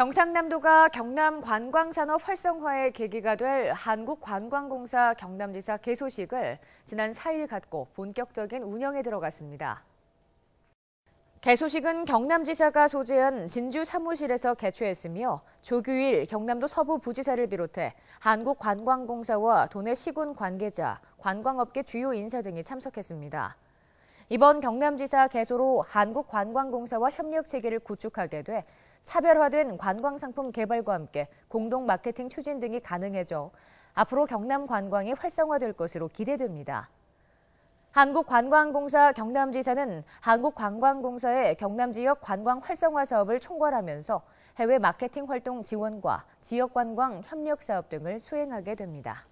경상남도가 경남 관광산업 활성화의 계기가 될 한국관광공사 경남지사 개소식을 지난 4일 갖고 본격적인 운영에 들어갔습니다. 개소식은 경남지사가 소재한 진주 사무실에서 개최했으며 조규일 경남도 서부 부지사를 비롯해 한국관광공사와 도내 시군 관계자, 관광업계 주요 인사 등이 참석했습니다. 이번 경남지사 개소로 한국관광공사와 협력 체계를 구축하게 돼 차별화된 관광 상품 개발과 함께 공동 마케팅 추진 등이 가능해져 앞으로 경남 관광이 활성화될 것으로 기대됩니다. 한국관광공사 경남지사는 한국관광공사의 경남지역 관광 활성화 사업을 총괄하면서 해외 마케팅 활동 지원과 지역관광 협력 사업 등을 수행하게 됩니다.